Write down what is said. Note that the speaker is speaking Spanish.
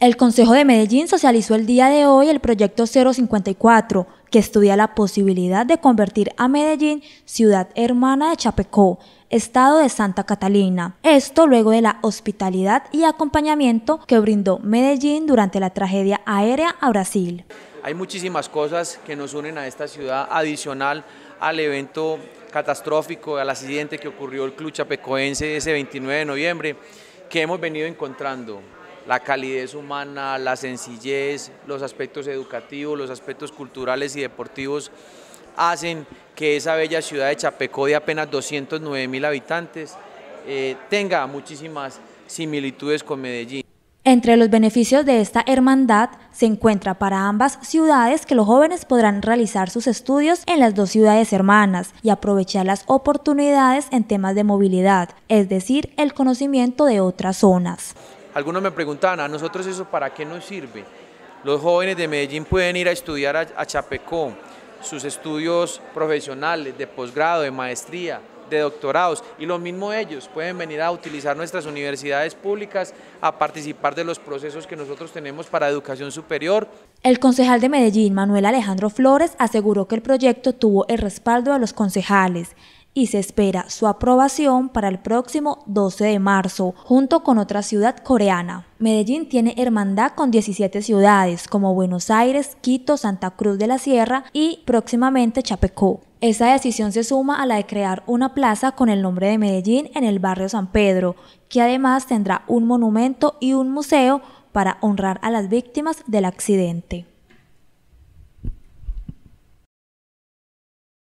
El Consejo de Medellín socializó el día de hoy el proyecto 054, que estudia la posibilidad de convertir a Medellín ciudad hermana de Chapecó, estado de Santa Catalina. Esto luego de la hospitalidad y acompañamiento que brindó Medellín durante la tragedia aérea a Brasil. Hay muchísimas cosas que nos unen a esta ciudad adicional al evento catastrófico, al accidente que ocurrió el Club Chapecoense ese 29 de noviembre, que hemos venido encontrando la calidez humana, la sencillez, los aspectos educativos, los aspectos culturales y deportivos hacen que esa bella ciudad de Chapecó de apenas 209 mil habitantes eh, tenga muchísimas similitudes con Medellín. Entre los beneficios de esta hermandad se encuentra para ambas ciudades que los jóvenes podrán realizar sus estudios en las dos ciudades hermanas y aprovechar las oportunidades en temas de movilidad, es decir, el conocimiento de otras zonas. Algunos me preguntaban, ¿a nosotros eso para qué nos sirve? Los jóvenes de Medellín pueden ir a estudiar a, Chapecó, sus estudios profesionales, de posgrado, de maestría, de doctorados, y lo mismo ellos pueden venir a utilizar nuestras universidades públicas, a participar de los procesos que nosotros tenemos para educación superior. El concejal de Medellín, Manuel Alejandro Flores, aseguró que el proyecto tuvo el respaldo de los concejales, y se espera su aprobación para el próximo 12 de marzo, junto con otra ciudad coreana. Medellín tiene hermandad con 17 ciudades como Buenos Aires, Quito, Santa Cruz de la Sierra y próximamente Chapecó. Esa decisión se suma a la de crear una plaza con el nombre de Medellín en el barrio San Pedro, que además tendrá un monumento y un museo para honrar a las víctimas del accidente.